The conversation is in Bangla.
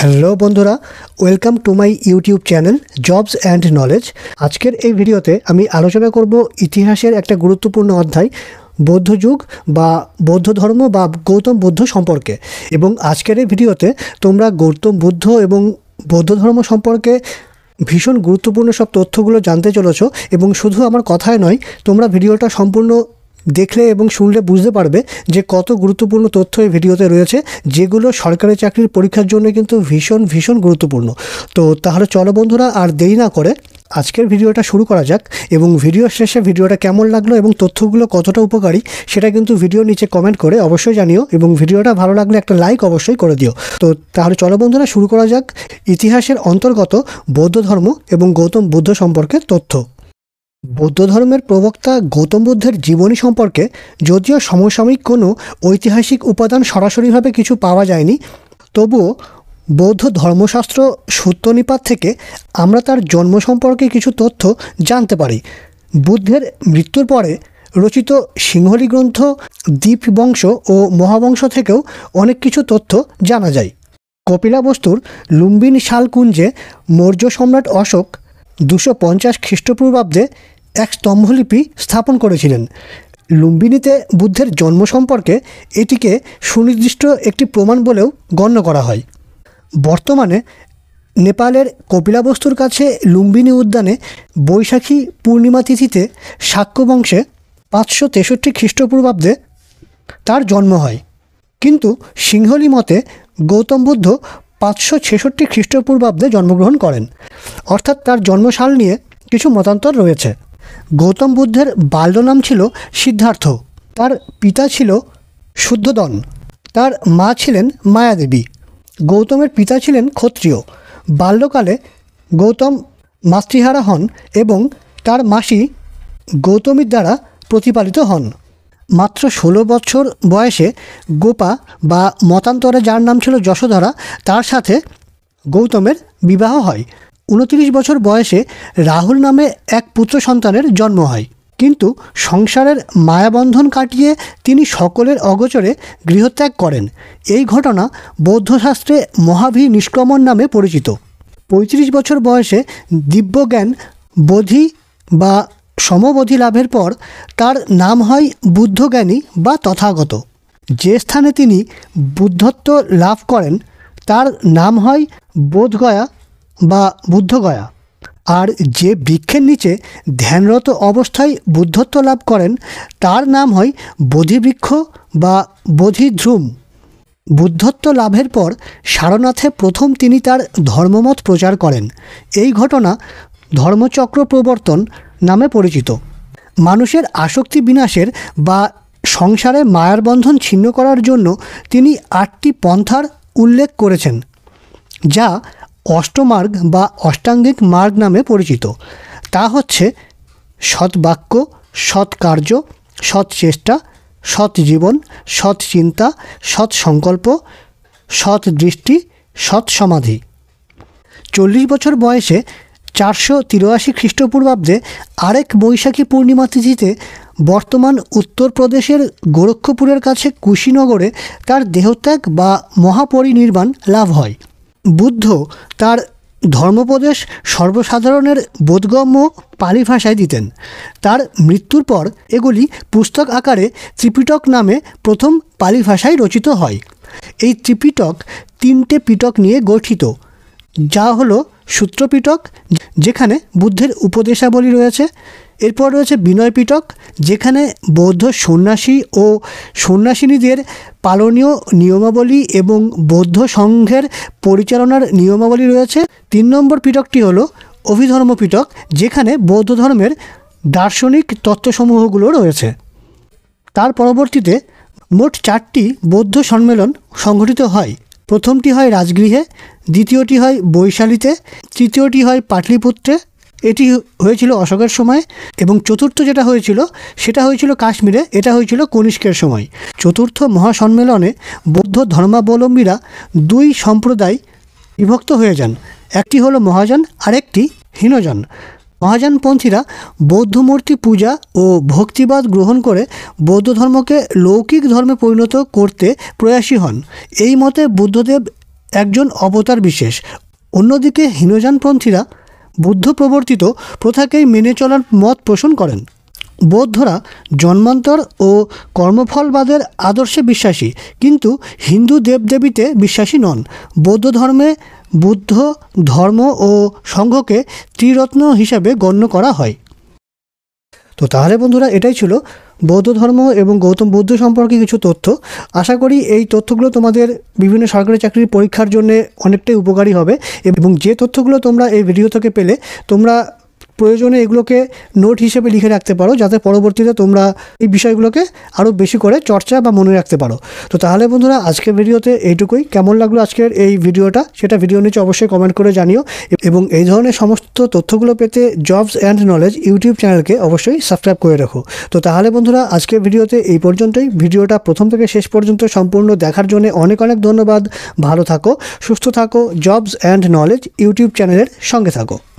হ্যালো বন্ধুরা welcome to my YouTube channel jobs and knowledge আজকের এই ভিডিওতে আমি আলোচনা করব ইতিহাসের একটা গুরুত্বপূর্ণ অধ্যায় বৌদ্ধ যুগ বা বৌদ্ধ ধর্ম বা গৌতম বুদ্ধ সম্পর্কে এবং আজকের এই ভিডিওতে তোমরা গৌতম বুদ্ধ এবং বৌদ্ধ ধর্ম সম্পর্কে ভীষণ গুরুত্বপূর্ণ সব তথ্যগুলো জানতে চলেছ এবং শুধু আমার কথায় নয় তোমরা ভিডিওটা সম্পূর্ণ দেখলে এবং শুনলে বুঝতে পারবে যে কত গুরুত্বপূর্ণ তথ্য এই ভিডিওতে রয়েছে যেগুলো সরকারি চাকরির পরীক্ষার জন্য কিন্তু ভীষণ ভীষণ গুরুত্বপূর্ণ তো তাহলে চলো বন্ধুরা আর দেরি না করে আজকের ভিডিওটা শুরু করা যাক এবং ভিডিও শেষে ভিডিওটা কেমন লাগলো এবং তথ্যগুলো কতটা উপকারী সেটা কিন্তু ভিডিও নিচে কমেন্ট করে অবশ্যই জানিও এবং ভিডিওটা ভালো লাগলে একটা লাইক অবশ্যই করে দিও তো তাহলে চলো বন্ধুরা শুরু করা যাক ইতিহাসের অন্তর্গত বৌদ্ধ ধর্ম এবং গৌতম বুদ্ধ সম্পর্কে তথ্য বৌদ্ধ ধর্মের প্রবক্তা গৌতম বুদ্ধের জীবনী সম্পর্কে যদিও সমসাময়িক কোনো ঐতিহাসিক উপাদান সরাসরিভাবে কিছু পাওয়া যায়নি তবুও বৌদ্ধ ধর্মশাস্ত্র সূত্রনিপাত থেকে আমরা তার জন্ম সম্পর্কে কিছু তথ্য জানতে পারি বুদ্ধের মৃত্যুর পরে রচিত সিংহলি গ্রন্থ দ্বীপবংশ ও মহাবংশ থেকেও অনেক কিছু তথ্য জানা যায় কপিলা বস্তুর লুম্বিন শালকুঞ্জে মৌর্য সম্রাট অশোক দুশো পঞ্চাশ খ্রিস্টপূর্বাব্দে এক স্তম্ভলিপি স্থাপন করেছিলেন লুম্বিনীতে বুদ্ধের জন্ম সম্পর্কে এটিকে সুনির্দিষ্ট একটি প্রমাণ বলেও গণ্য করা হয় বর্তমানে নেপালের কপিলাবস্তুর কাছে লুম্বিনী উদ্যানে বৈশাখী পূর্ণিমা তিথিতে বংশে পাঁচশো তেষট্টি খ্রিস্টপূর্বাব্দে তার জন্ম হয় কিন্তু সিংহলি মতে গৌতম বুদ্ধ পাঁচশো ছেষট্টি খ্রিস্টপূর্বাব্দে জন্মগ্রহণ করেন অর্থাৎ তার জন্মশাল নিয়ে কিছু মতান্তর রয়েছে গৌতম বুদ্ধের বাল্য নাম ছিল সিদ্ধার্থ তার পিতা ছিল শুদ্ধদন তার মা ছিলেন মায়াদেবী গৌতমের পিতা ছিলেন ক্ষত্রিয় বাল্যকালে গৌতম মাতৃহারা হন এবং তার মাসি গৌতমীর দ্বারা প্রতিপালিত হন মাত্র ষোলো বছর বয়সে গোপা বা মতান্তরে যার নাম ছিল যশোধরা তার সাথে গৌতমের বিবাহ হয় উনত্রিশ বছর বয়সে রাহুল নামে এক পুত্র সন্তানের জন্ম হয় কিন্তু সংসারের মায়াবন্ধন কাটিয়ে তিনি সকলের অগোচরে গৃহত্যাগ করেন এই ঘটনা বৌদ্ধশাস্ত্রে মহাভি নিষ্ক্রমণ নামে পরিচিত পঁয়ত্রিশ বছর বয়সে দিব্যজ্ঞান বোধি বা সমবধি লাভের পর তার নাম হয় বুদ্ধজ্ঞানী বা তথাগত যে স্থানে তিনি বুদ্ধত্ব লাভ করেন তার নাম হয় বোধগয়া বা বুদ্ধগয়া আর যে বৃক্ষের নিচে ধ্যানরত অবস্থায় বুদ্ধত্ব লাভ করেন তার নাম হয় বোধিবৃক্ষ বা বোধিধ্রুম বুদ্ধত্ব লাভের পর সারনাথে প্রথম তিনি তার ধর্মমত প্রচার করেন এই ঘটনা ধর্মচক্র প্রবর্তন নামে পরিচিত মানুষের আসক্তি বিনাশের বা সংসারে মায়ার বন্ধন ছিন্ন করার জন্য তিনি আটটি পন্থার উল্লেখ করেছেন যা অষ্টমার্গ বা অষ্টাঙ্গিক মার্গ নামে পরিচিত তা হচ্ছে সৎ বাক্য সৎ কার্য সৎ চেষ্টা সৎ জীবন সৎ চিন্তা সৎ সংকল্প সৎ দৃষ্টি সৎ সমাধি চল্লিশ বছর বয়সে চারশো তিরাশি খ্রিস্টপূর্বাব্দে আরেক বৈশাখী পূর্ণিমা তিথিতে বর্তমান উত্তরপ্রদেশের গোরক্ষপুরের কাছে কুশিনগরে তার দেহত্যাগ বা মহাপরিনির্বাণ লাভ হয় বুদ্ধ তার ধর্মপ্রদেশ সর্বসাধারণের বোধগম্য পালি ভাষায় দিতেন তার মৃত্যুর পর এগুলি পুস্তক আকারে ত্রিপিটক নামে প্রথম পালি ভাষায় রচিত হয় এই ত্রিপিটক তিনটে পিটক নিয়ে গঠিত যা হলো সূত্রপিটক যেখানে বুদ্ধের উপদেশাবলী রয়েছে এরপর রয়েছে বিনয় পিটক যেখানে বৌদ্ধ সন্ন্যাসী ও সন্ন্যাসিনীদের পালনীয় নিয়মাবলী এবং বৌদ্ধ সংঘের পরিচালনার নিয়মাবলী রয়েছে তিন নম্বর পিটকটি হল অভিধর্ম পিটক যেখানে বৌদ্ধ ধর্মের দার্শনিক তত্ত্বসমূহগুলো রয়েছে তার পরবর্তীতে মোট চারটি বৌদ্ধ সম্মেলন সংঘটিত হয় প্রথমটি হয় রাজগৃহে দ্বিতীয়টি হয় বৈশালীতে তৃতীয়টি হয় পাটলিপুত্রে এটি হয়েছিল অশোকের সময় এবং চতুর্থ যেটা হয়েছিল সেটা হয়েছিল কাশ্মীরে এটা হয়েছিল কনিষ্কের সময় চতুর্থ মহাসম্মেলনে বৌদ্ধ ধর্মাবলম্বীরা দুই সম্প্রদায় বিভক্ত হয়ে যান একটি হলো মহাজন আরেকটি হীনজন মহাজনপন্থীরা বৌদ্ধমূর্তি পূজা ও ভক্তিবাদ গ্রহণ করে বৌদ্ধ ধর্মকে লৌকিক ধর্মে পরিণত করতে প্রয়াসী হন এই মতে বুদ্ধদেব একজন অবতার বিশেষ অন্যদিকে হীনযানপন্থীরা বুদ্ধ প্রবর্তিত প্রথাকেই মেনে চলার মত পোষণ করেন বৌদ্ধরা জন্মান্তর ও কর্মফলবাদের আদর্শে বিশ্বাসী কিন্তু হিন্দু দেবদেবীতে বিশ্বাসী নন বৌদ্ধ ধর্মে বুদ্ধ ধর্ম ও সংঘকে ত্রিরত্ন হিসাবে গণ্য করা হয় তো তাহলে বন্ধুরা এটাই ছিল বৌদ্ধ ধর্ম এবং গৌতম বুদ্ধ সম্পর্কে কিছু তথ্য আশা করি এই তথ্যগুলো তোমাদের বিভিন্ন সরকারি চাকরির পরীক্ষার জন্য অনেকটাই উপকারী হবে এবং যে তথ্যগুলো তোমরা এই ভিডিও থেকে পেলে তোমরা প্রয়োজনে এগুলোকে নোট হিসেবে লিখে রাখতে পারো যাতে পরবর্তীতে তোমরা এই বিষয়গুলোকে আরও বেশি করে চর্চা বা মনে রাখতে পারো তো তাহলে বন্ধুরা আজকের ভিডিওতে এইটুকুই কেমন লাগলো আজকের এই ভিডিওটা সেটা ভিডিও নিচে অবশ্যই কমেন্ট করে জানিও এবং এই ধরনের সমস্ত তথ্যগুলো পেতে জবস অ্যান্ড নলেজ ইউটিউব চ্যানেলকে অবশ্যই সাবস্ক্রাইব করে রাখো তো তাহলে বন্ধুরা আজকের ভিডিওতে এই পর্যন্তই ভিডিওটা প্রথম থেকে শেষ পর্যন্ত সম্পূর্ণ দেখার জন্য অনেক অনেক ধন্যবাদ ভালো থাকো সুস্থ থাকো জবস অ্যান্ড নলেজ ইউটিউব চ্যানেলের সঙ্গে থাকো